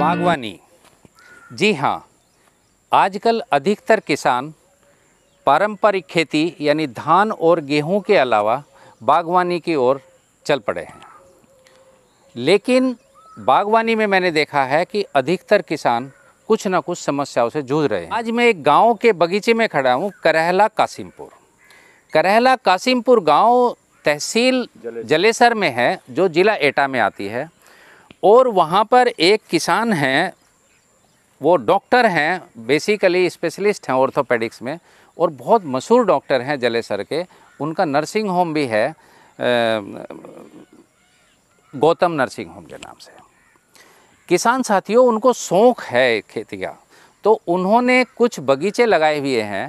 बागवानी जी हाँ आजकल अधिकतर किसान पारंपरिक खेती यानी धान और गेहूं के अलावा बागवानी की ओर चल पड़े हैं लेकिन बागवानी में मैंने देखा है कि अधिकतर किसान कुछ ना कुछ समस्याओं से जूझ रहे हैं आज मैं एक गांव के बगीचे में खड़ा हूँ करहला कासिमपुर करहला कासिमपुर गांव तहसील जलेसर में है जो ज़िला एटा में आती है और वहाँ पर एक किसान हैं वो डॉक्टर हैं बेसिकली स्पेशलिस्ट हैं ऑर्थोपेडिक्स में और बहुत मशहूर डॉक्टर हैं जलेसर के उनका नर्सिंग होम भी है गौतम नर्सिंग होम के नाम से किसान साथियों उनको शौक़ है खेती का तो उन्होंने कुछ बगीचे लगाए हुए हैं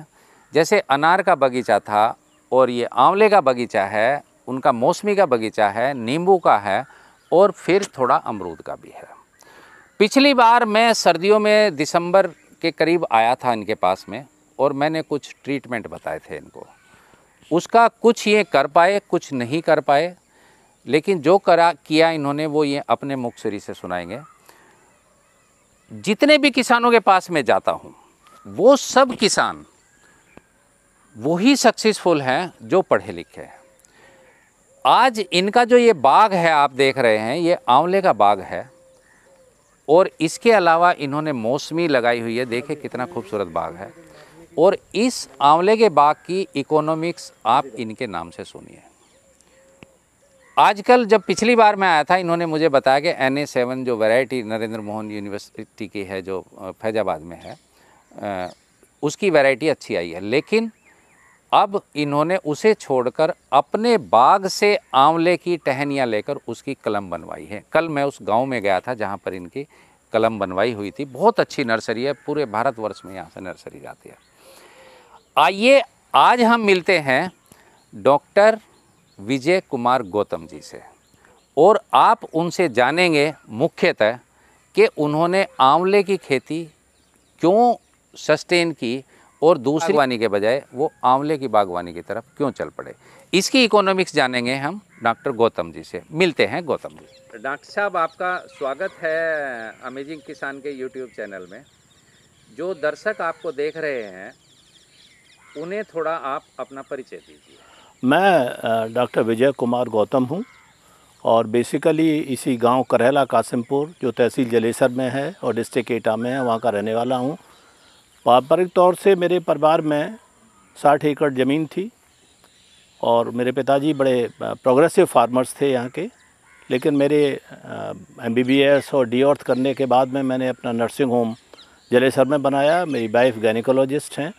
जैसे अनार का बगीचा था और ये आंवले का बगीचा है उनका मौसमी का बगीचा है नींबू का है और फिर थोड़ा अमरूद का भी है पिछली बार मैं सर्दियों में दिसंबर के करीब आया था इनके पास में और मैंने कुछ ट्रीटमेंट बताए थे इनको उसका कुछ ये कर पाए कुछ नहीं कर पाए लेकिन जो करा किया इन्होंने वो ये अपने मुख से सुनाएंगे जितने भी किसानों के पास मैं जाता हूँ वो सब किसान वही सक्सेसफुल हैं जो पढ़े लिखे हैं आज इनका जो ये बाग है आप देख रहे हैं ये आंवले का बाग है और इसके अलावा इन्होंने मौसमी लगाई हुई है देखे कितना खूबसूरत बाग है और इस आंवले के बाग की इकोनॉमिक्स आप इनके नाम से सुनिए आजकल जब पिछली बार मैं आया था इन्होंने मुझे बताया कि एन ए सेवन जो वैरायटी नरेंद्र मोहन यूनिवर्सिटी की है जो फैजाबाद में है उसकी वैरायटी अच्छी आई है लेकिन अब इन्होंने उसे छोड़कर अपने बाग से आंवले की टहनियाँ लेकर उसकी कलम बनवाई है कल मैं उस गांव में गया था जहाँ पर इनकी कलम बनवाई हुई थी बहुत अच्छी नर्सरी है पूरे भारतवर्ष में यहाँ से नर्सरी जाती है आइए आज हम मिलते हैं डॉक्टर विजय कुमार गौतम जी से और आप उनसे जानेंगे मुख्यतः कि उन्होंने आंवले की खेती क्यों सस्टेन की और दूसरी बागवानी के बजाय वो आंवले की बागवानी की तरफ क्यों चल पड़े इसकी इकोनॉमिक्स जानेंगे हम डॉक्टर गौतम जी से मिलते हैं गौतम जी डॉक्टर साहब आपका स्वागत है अमेजिंग किसान के यूट्यूब चैनल में जो दर्शक आपको देख रहे हैं उन्हें थोड़ा आप अपना परिचय दीजिए मैं डॉक्टर विजय कुमार गौतम हूँ और बेसिकली इसी गांव करेला कासिमपुर जो तहसील जलेसर में है और डिस्ट्रिक्ट एटा में है वहाँ का रहने वाला हूँ पारंपरिक तौर से मेरे परिवार में साठ एकड़ ज़मीन थी और मेरे पिताजी बड़े प्रोग्रेसिव फार्मर्स थे यहाँ के लेकिन मेरे एम बी बी एस और डी ऑर्थ करने के बाद में मैंने अपना नर्सिंग होम जलेसर में बनाया मेरी वाइफ गैनिकोलॉजिस्ट हैं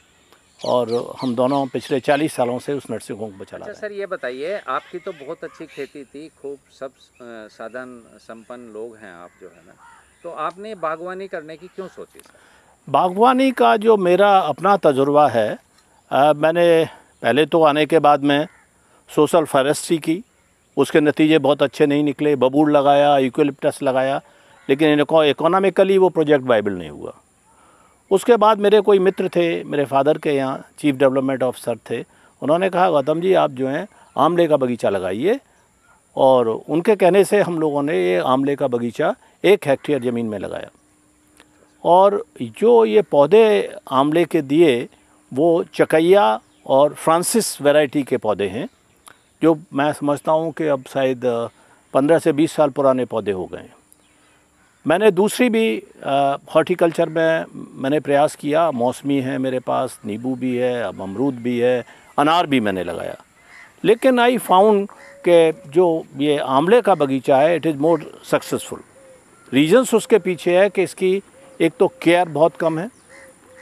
और हम दोनों पिछले 40 सालों से उस नर्सिंग होम को चला अच्छा सर ये बताइए आपकी तो बहुत अच्छी खेती थी खूब सब साधन संपन्न लोग हैं आप जो है ना तो आपने बागवानी करने की क्यों सोची सर बागवानी का जो मेरा अपना तजुर्बा है आ, मैंने पहले तो आने के बाद में सोशल फॉरेस्ट्री की उसके नतीजे बहुत अच्छे नहीं निकले बबूल लगाया यूकोलिप्टस लगाया लेकिन इनको इकोनॉमिकली वो प्रोजेक्ट वाइबल नहीं हुआ उसके बाद मेरे कोई मित्र थे मेरे फादर के यहाँ चीफ डेवलपमेंट ऑफिसर थे उन्होंने कहा गौतम जी आप जो हैं आमले का बगीचा लगाइए और उनके कहने से हम लोगों ने ये आमले का बगीचा एक हेक्टेयर ज़मीन में लगाया और जो ये पौधे आमले के दिए वो चकैया और फ्रांसिस वैरायटी के पौधे हैं जो मैं समझता हूँ कि अब शायद पंद्रह से बीस साल पुराने पौधे हो गए हैं मैंने दूसरी भी हॉर्टिकल्चर में मैंने प्रयास किया मौसमी है मेरे पास नींबू भी है अब अमरूद भी है अनार भी मैंने लगाया लेकिन आई फाउंड के जो ये आंवले का बगीचा है it is more successful reasons उसके पीछे है कि इसकी एक तो केयर बहुत कम है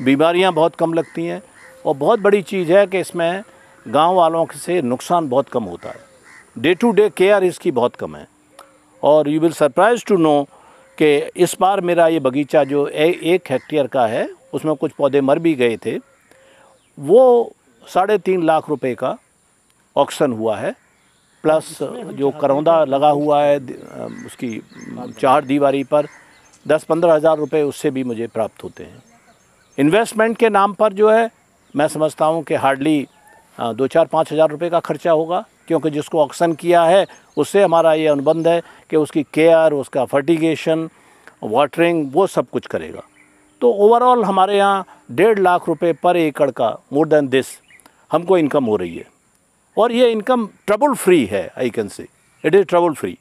बीमारियां बहुत कम लगती हैं और बहुत बड़ी चीज़ है कि इसमें गांव वालों से नुकसान बहुत कम होता है डे टू डे केयर इसकी बहुत कम है और you will surprise to know कि इस बार मेरा ये बगीचा जो ए, एक हेक्टेयर का है उसमें कुछ पौधे मर भी गए थे वो साढ़े तीन लाख रुपए का ऑक्शन हुआ है प्लस जो करौंदा लगा हुआ है उसकी चार दीवारी पर दस पंद्रह हज़ार रुपये उससे भी मुझे प्राप्त होते हैं इन्वेस्टमेंट के नाम पर जो है मैं समझता हूँ कि हार्डली दो चार पाँच हज़ार रुपये का खर्चा होगा क्योंकि जिसको ऑक्सन किया है उससे हमारा ये अनुबंध है कि उसकी केयर उसका फर्टिगेशन वाटरिंग वो सब कुछ करेगा तो ओवरऑल हमारे यहाँ डेढ़ लाख रुपए पर एकड़ का मोर देन दिस हमको इनकम हो रही है और ये इनकम ट्रबल फ्री है I can say it is trouble free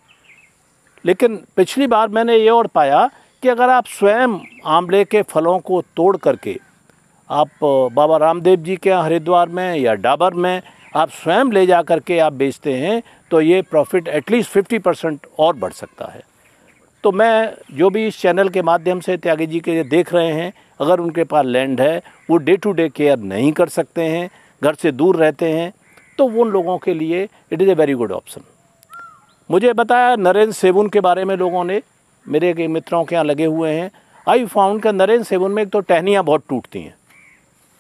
लेकिन पिछली बार मैंने ये और पाया कि अगर आप स्वयं आंवले के फलों को तोड़ करके आप बाबा रामदेव जी के हरिद्वार में या डाबर में आप स्वयं ले जा कर के आप बेचते हैं तो ये प्रॉफिट एटलीस्ट फिफ्टी परसेंट और बढ़ सकता है तो मैं जो भी इस चैनल के माध्यम से त्यागी जी के देख रहे हैं अगर उनके पास लैंड है वो डे टू डे केयर नहीं कर सकते हैं घर से दूर रहते हैं तो उन लोगों के लिए it is a very good option मुझे बताया नरेंद्र सेवन के बारे में लोगों ने मेरे के मित्रों के यहाँ लगे हुए हैं आई फाउंड का नरेंद्र सेवन में एक तो टहनियाँ बहुत टूटती हैं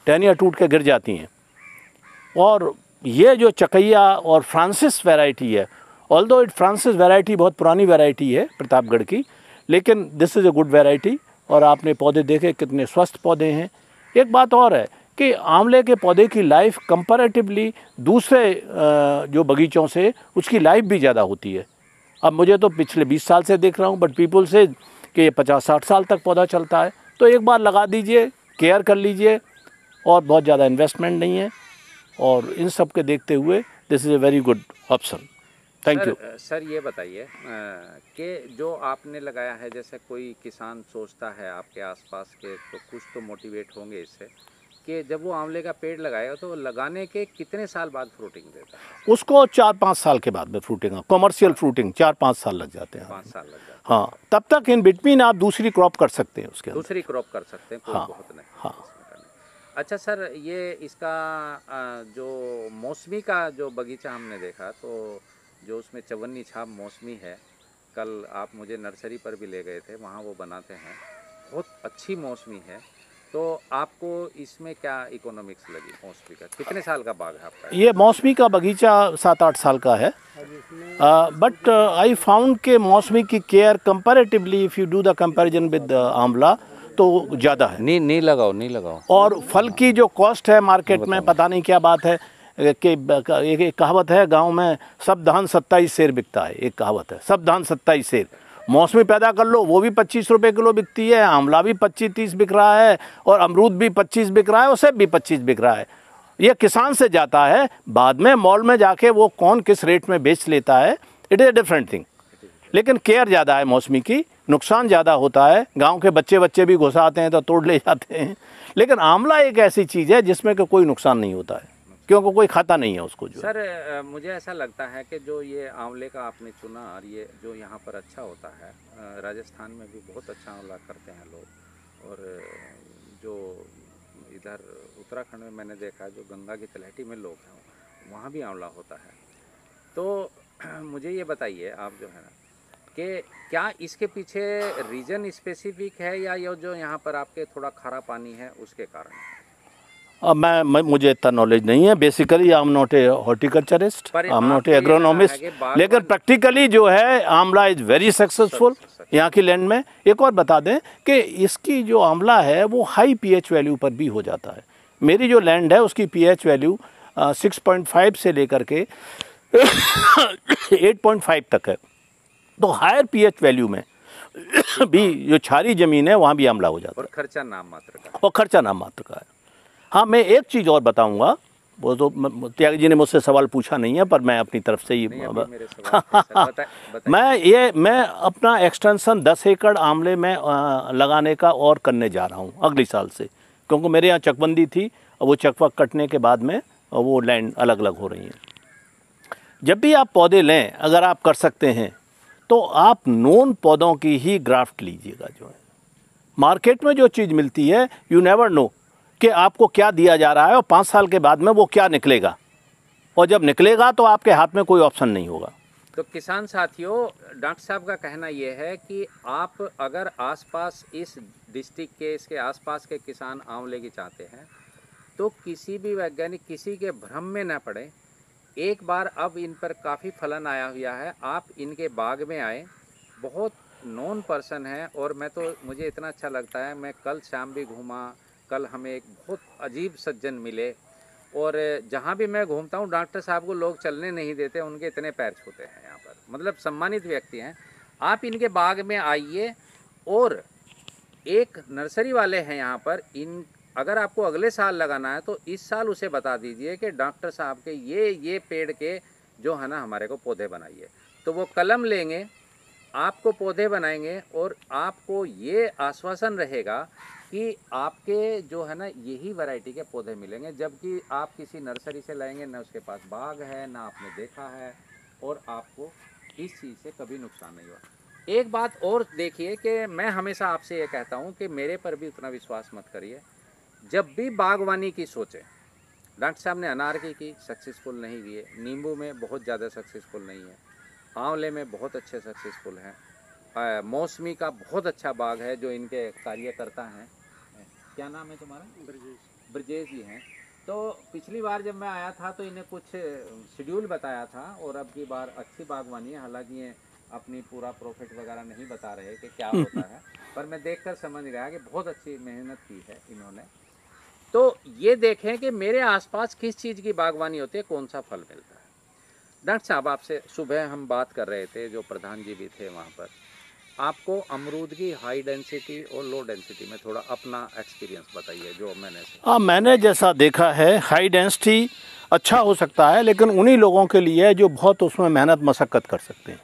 टहनियाँ टूट के गिर जाती हैं और ये जो चकैया और फ्रांसिस वैरायटी है although it Francis variety बहुत पुरानी वैरायटी है प्रतापगढ़ की लेकिन this is a good variety और आपने पौधे देखे कितने स्वस्थ पौधे हैं एक बात और है कि आंवले के पौधे की लाइफ कंपैरेटिवली दूसरे जो बगीचों से उसकी लाइफ भी ज़्यादा होती है अब मुझे तो पिछले 20 साल से देख रहा हूँ बट पीपल से कि ये पचास साठ साल तक पौधा चलता है तो एक बार लगा दीजिए केयर कर लीजिए और बहुत ज़्यादा इन्वेस्टमेंट नहीं है और इन सब के देखते हुए this is a very good option thank you sir ये बताइए कि जो आपने लगाया है जैसे कोई किसान सोचता है आपके आसपास के तो कुछ तो मोटिवेट होंगे इससे कि जब वो आंवले का पेड़ लगाएगा तो लगाने के कितने साल बाद फ्रूटिंग देता है उसको चार पाँच साल के बाद में फ्रूटिंग कॉमर्शियल फ्रूटिंग चार पाँच साल लग जाते हैं पाँच साल लग जाते हैं हाँ तब तक इन बिटवीन आप दूसरी क्रॉप कर सकते हैं उसके दूसरी क्रॉप कर सकते हैं हाँ बहुत नहीं हाँ अच्छा सर ये इसका जो मौसमी का जो बगीचा हमने देखा तो जो उसमें चवन्नी छाप मौसमी है कल आप मुझे नर्सरी पर भी ले गए थे वहाँ वो बनाते हैं बहुत अच्छी मौसमी है तो आपको इसमें क्या इकोनॉमिक्स लगी मौसमी का कितने साल का बाग है आपका ये मौसमी का बगीचा सात आठ साल का है बट आई फाउंड के मौसमी की care comparatively if you do the comparison with amla तो ज़्यादा है नहीं नहीं लगाओ नहीं लगाओ और फल की जो कॉस्ट है मार्केट में पता नहीं क्या बात है कि एक, एक कहावत है गांव में सब धान सत्ताईस शेर बिकता है एक कहावत है सब धान सत्ताईस शेर मौसमी पैदा कर लो वो भी पच्चीस रुपये किलो बिकती है आंवला भी पच्चीस तीस बिक रहा है और अमरूद भी पच्चीस बिक रहा है और सेब भी पच्चीस बिक रहा है ये किसान से जाता है बाद में मॉल में जाके वो कौन किस रेट में बेच लेता है it is a different thing लेकिन केयर ज़्यादा है मौसमी की नुकसान ज़्यादा होता है गांव के बच्चे बच्चे भी घुसा आते हैं तो तोड़ ले जाते हैं लेकिन आंवला एक ऐसी चीज़ है जिसमें कि कोई नुकसान नहीं होता है क्योंकि कोई खाता नहीं है उसको जो सर मुझे ऐसा लगता है कि जो ये आंवले का आपने चुना और ये जो यहाँ पर अच्छा होता है राजस्थान में भी बहुत अच्छा आंवला करते हैं लोग और जो इधर उत्तराखंड में मैंने देखा जो गंगा की तलहटी में लोग हैं वहाँ भी आंवला होता है तो मुझे ये बताइए आप जो है ना कि क्या इसके पीछे रीजन स्पेसिफिक है या यो जो यहाँ पर आपके थोड़ा खारा पानी है उसके कारण है? आ, मैं, मैं मुझे इतना नॉलेज नहीं है basically I am not a horticulturist I am not a agronomist लेकिन प्रैक्टिकली जो है आमला इज वेरी सक्सेसफुल यहाँ की लैंड में एक और बता दें कि इसकी जो आमला है वो हाई पीएच वैल्यू पर भी हो जाता है मेरी जो लैंड है उसकी पीएच वैल्यू सिक्स से लेकर के एट तक है तो हायर पीएच वैल्यू में भी जो छारी ज़मीन है वहाँ भी हमला हो जाता है और खर्चा नाम मात्र का और खर्चा नाम मात्र का है हाँ मैं एक चीज़ और बताऊँगा वो तो त्यागी जी ने मुझसे सवाल पूछा नहीं है पर मैं अपनी तरफ से ही मैं ये मैं अपना एक्सटेंसन दस एकड़ आमले में लगाने का और करने जा रहा हूँ अगले साल से क्योंकि मेरे यहाँ चकबंदी थी और वो चकवा कटने के बाद में वो लैंड अलग अलग हो रही हैं जब भी आप पौधे लें अगर आप कर सकते हैं तो आप नोन पौधों की ही ग्राफ्ट लीजिएगा जो है मार्केट में जो चीज़ मिलती है यू नेवर नो कि आपको क्या दिया जा रहा है और पाँच साल के बाद में वो क्या निकलेगा और जब निकलेगा तो आपके हाथ में कोई ऑप्शन नहीं होगा तो किसान साथियों डॉक्टर साहब का कहना यह है कि आप अगर आसपास इस डिस्ट्रिक्ट के इसके आसपास के किसान आंवले की चाहते हैं तो किसी भी वैज्ञानिक किसी के भ्रम में ना पड़े एक बार अब इन पर काफ़ी फलन आया हुआ है आप इनके बाग में आए बहुत नॉन पर्सन है और मैं तो मुझे इतना अच्छा लगता है मैं कल शाम भी घूमा कल हमें एक बहुत अजीब सज्जन मिले और जहाँ भी मैं घूमता हूँ डॉक्टर साहब को लोग चलने नहीं देते उनके इतने पैर छूते हैं यहाँ पर मतलब सम्मानित व्यक्ति हैं आप इनके बाग में आइए और एक नर्सरी वाले हैं यहाँ पर इन अगर आपको अगले साल लगाना है तो इस साल उसे बता दीजिए कि डॉक्टर साहब के ये ये पेड़ के जो है ना हमारे को पौधे बनाइए तो वो कलम लेंगे आपको पौधे बनाएंगे और आपको ये आश्वासन रहेगा कि आपके जो है ना यही वैरायटी के पौधे मिलेंगे जबकि आप किसी नर्सरी से लाएंगे ना उसके पास बाग है ना आपने देखा है और आपको इस चीज़ से कभी नुकसान नहीं हुआ एक बात और देखिए कि मैं हमेशा आपसे ये कहता हूँ कि मेरे पर भी उतना विश्वास मत करिए जब भी बागवानी की सोचें डॉक्टर साहब ने अनार की की सक्सेसफुल नहीं हुई है नींबू में बहुत ज़्यादा सक्सेसफुल नहीं है आंवले में बहुत अच्छे सक्सेसफुल हैं मौसमी का बहुत अच्छा बाग है जो इनके कार्यकर्ता हैं क्या नाम है तुम्हारा ब्रजेश ब्रजेश जी हैं तो पिछली बार जब मैं आया था तो इन्हें कुछ शेड्यूल बताया था और अब की बार अच्छी बागवानी है हालांकि ये अपनी पूरा प्रॉफिट वगैरह नहीं बता रहे कि क्या होता है पर मैं देखकर समझ गया कि बहुत अच्छी मेहनत की है इन्होंने तो ये देखें कि मेरे आसपास किस चीज़ की बागवानी होती है कौन सा फल मिलता है डॉक्टर साहब आपसे सुबह हम बात कर रहे थे जो प्रधान जी भी थे वहाँ पर आपको अमरूद की हाई डेंसिटी और लो डेंसिटी में थोड़ा अपना एक्सपीरियंस बताइए जो मैंने हाँ मैंने जैसा देखा है हाई डेंसिटी अच्छा हो सकता है लेकिन उन्हीं लोगों के लिए जो बहुत उसमें मेहनत मशक्क़त कर सकते हैं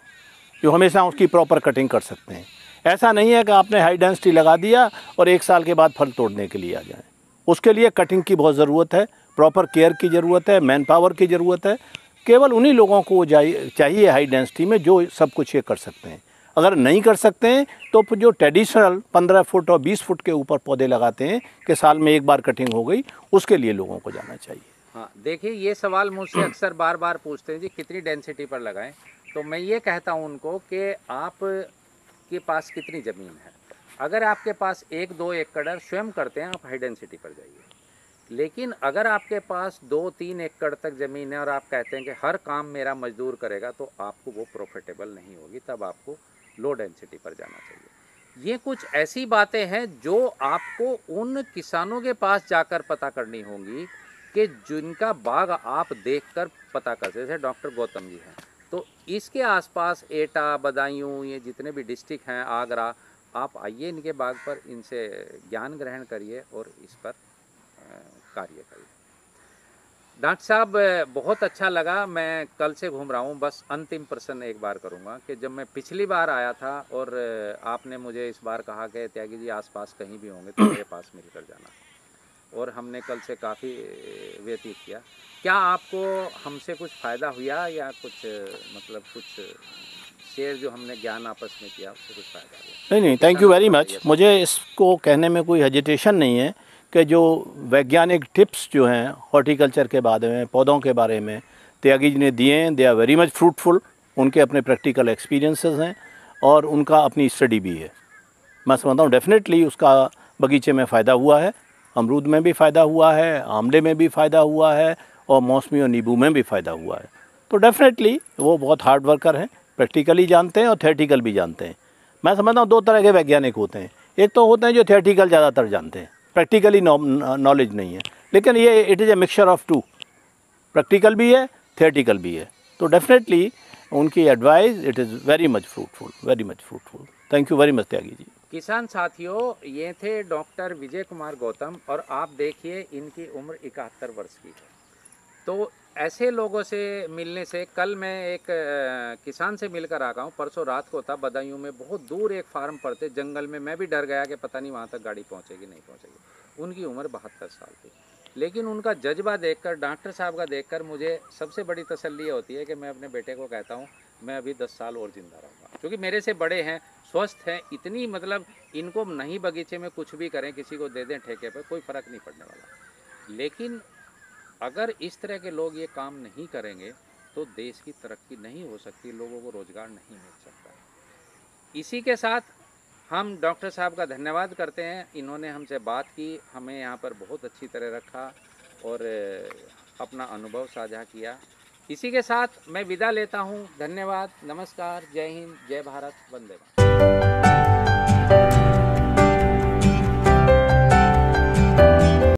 जो हमेशा उसकी प्रॉपर कटिंग कर सकते हैं ऐसा नहीं है कि आपने हाई डेंसिटी लगा दिया और एक साल के बाद फल तोड़ने के लिए आ जाए उसके लिए कटिंग की बहुत ज़रूरत है प्रॉपर केयर की ज़रूरत है मैन पावर की ज़रूरत है केवल उन्हीं लोगों को चाहिए हाई डेंसिटी में जो सब कुछ ये कर सकते हैं अगर नहीं कर सकते हैं तो जो ट्रेडिशनल 15 फुट और 20 फुट के ऊपर पौधे लगाते हैं कि साल में एक बार कटिंग हो गई उसके लिए लोगों को जाना चाहिए हाँ देखिए ये सवाल मुझसे अक्सर बार बार पूछते हैं जी कितनी डेंसिटी पर लगाएं तो मैं ये कहता हूँ उनको कि आप के पास कितनी ज़मीन है अगर आपके पास एक दो एकड़ स्वयं करते हैं आप हाई डेंसिटी पर जाइए लेकिन अगर आपके पास दो तीन एकड़ तक ज़मीन है और आप कहते हैं कि हर काम मेरा मजदूर करेगा तो आपको वो प्रॉफिटेबल नहीं होगी तब आपको लो डेंसिटी पर जाना चाहिए ये कुछ ऐसी बातें हैं जो आपको उन किसानों के पास जाकर पता करनी होंगी कि जिनका बाग आप देखकर पता कर जैसे डॉक्टर गौतम जी हैं तो इसके आसपास एटा बदायूं ये जितने भी डिस्ट्रिक्ट हैं आगरा आप आइए इनके बाग पर इनसे ज्ञान ग्रहण करिए और इस पर कार्य करिए डॉक्टर साहब बहुत अच्छा लगा मैं कल से घूम रहा हूँ बस अंतिम प्रश्न एक बार करूँगा कि जब मैं पिछली बार आया था और आपने मुझे इस बार कहा कि त्यागी जी आसपास कहीं भी होंगे तो मेरे पास मिलकर जाना और हमने कल से काफ़ी व्यतीत किया क्या आपको हमसे कुछ फ़ायदा हुआ या कुछ मतलब कुछ शेयर जो हमने ज्ञान आपस में किया उससे कुछ फायदा हुआ नहीं नहीं थैंक यू वेरी मच मुझे इसको कहने में कोई हेजिटेशन नहीं है कि जो वैज्ञानिक टिप्स जो हैं हॉर्टिकल्चर के बारे में पौधों के बारे में त्यागी जी ने दिए हैं they are very much fruitful उनके अपने प्रैक्टिकल एक्सपीरियंसेस हैं और उनका अपनी स्टडी भी है मैं समझता हूँ डेफिनेटली उसका बगीचे में फ़ायदा हुआ है अमरूद में भी फ़ायदा हुआ है आमले में भी फ़ायदा हुआ है और मौसमी और नींबू में भी फ़ायदा हुआ है तो डेफिनेटली वो बहुत हार्ड वर्कर हैं प्रैक्टिकली जानते हैं और थेटिकल भी जानते हैं मैं समझता हूँ दो तरह के वैज्ञानिक होते हैं एक तो होते हैं जो थेटिकल ज़्यादातर जानते हैं प्रैक्टिकली नॉलेज नहीं है लेकिन ये it is a mixture of two practical भी है थिएटिकल भी है तो डेफिनेटली उनकी advice it is very much fruitful very much fruitful thank you very much Tyagi ji किसान साथियों ये थे डॉक्टर विजय कुमार गौतम और आप देखिए इनकी उम्र इकहत्तर वर्ष की है तो ऐसे लोगों से मिलने से कल मैं एक किसान से मिलकर आ गया हूँ परसों रात को था बदायूं में बहुत दूर एक फार्म पड़ते जंगल में मैं भी डर गया कि पता नहीं वहाँ तक गाड़ी पहुँचेगी नहीं पहुँचेगी उनकी उम्र बहत्तर साल थी लेकिन उनका जज्बा देखकर डॉक्टर साहब का देखकर मुझे सबसे बड़ी तसल्ली होती है कि मैं अपने बेटे को कहता हूँ मैं अभी दस साल और ज़िंदा रहूँगा क्योंकि मेरे से बड़े हैं स्वस्थ हैं इतनी मतलब इनको नहीं बगीचे में कुछ भी करें किसी को दे दें ठेके पर कोई फ़र्क नहीं पड़ने वाला लेकिन अगर इस तरह के लोग ये काम नहीं करेंगे तो देश की तरक्की नहीं हो सकती लोगों को रोज़गार नहीं मिल सकता इसी के साथ हम डॉक्टर साहब का धन्यवाद करते हैं इन्होंने हमसे बात की हमें यहाँ पर बहुत अच्छी तरह रखा और अपना अनुभव साझा किया इसी के साथ मैं विदा लेता हूँ धन्यवाद नमस्कार जय हिंद जय भारत वंदे भारत